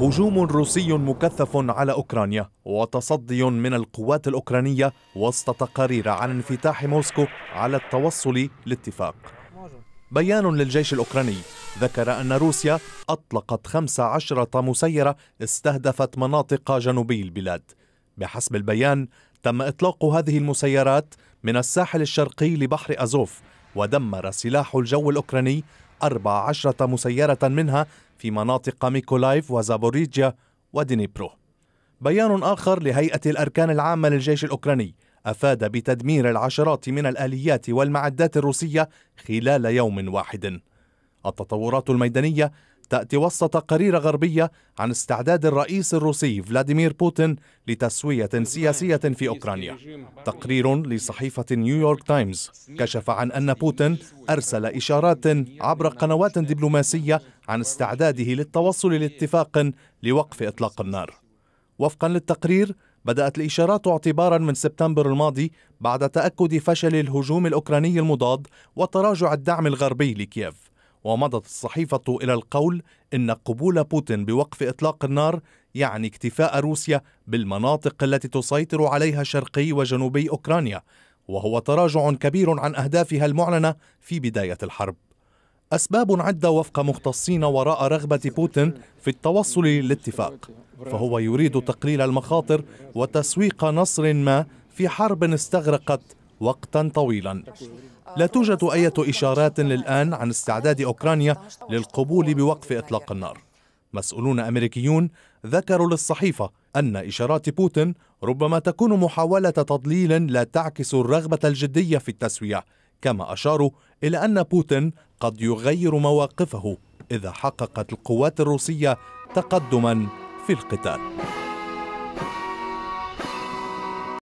هجوم روسي مكثف على اوكرانيا وتصدي من القوات الاوكرانيه وسط تقارير عن انفتاح موسكو على التوصل لاتفاق. بيان للجيش الاوكراني ذكر ان روسيا اطلقت 15 مسيره استهدفت مناطق جنوبي البلاد. بحسب البيان تم اطلاق هذه المسيرات من الساحل الشرقي لبحر ازوف ودمر سلاح الجو الاوكراني أربع عشرة مسيرة منها في مناطق ميكولايف وزابوريجيا ودنيبرو بيان آخر لهيئة الأركان العامة للجيش الأوكراني أفاد بتدمير العشرات من الآليات والمعدات الروسية خلال يوم واحد التطورات الميدانية تأتي وسط قريرة غربية عن استعداد الرئيس الروسي فلاديمير بوتين لتسوية سياسية في أوكرانيا تقرير لصحيفة نيويورك تايمز كشف عن أن بوتين أرسل إشارات عبر قنوات دبلوماسية عن استعداده للتوصل لاتفاق لوقف إطلاق النار وفقا للتقرير بدأت الإشارات اعتبارا من سبتمبر الماضي بعد تأكد فشل الهجوم الأوكراني المضاد وتراجع الدعم الغربي لكييف ومضت الصحيفة إلى القول إن قبول بوتين بوقف إطلاق النار يعني اكتفاء روسيا بالمناطق التي تسيطر عليها شرقي وجنوبي أوكرانيا وهو تراجع كبير عن أهدافها المعلنة في بداية الحرب أسباب عدة وفق مختصين وراء رغبة بوتين في التوصل للاتفاق فهو يريد تقليل المخاطر وتسويق نصر ما في حرب استغرقت وقتا طويلا لا توجد أي إشارات للآن عن استعداد أوكرانيا للقبول بوقف إطلاق النار مسؤولون أمريكيون ذكروا للصحيفة أن إشارات بوتين ربما تكون محاولة تضليل لا تعكس الرغبة الجدية في التسوية كما أشاروا إلى أن بوتين قد يغير مواقفه إذا حققت القوات الروسية تقدما في القتال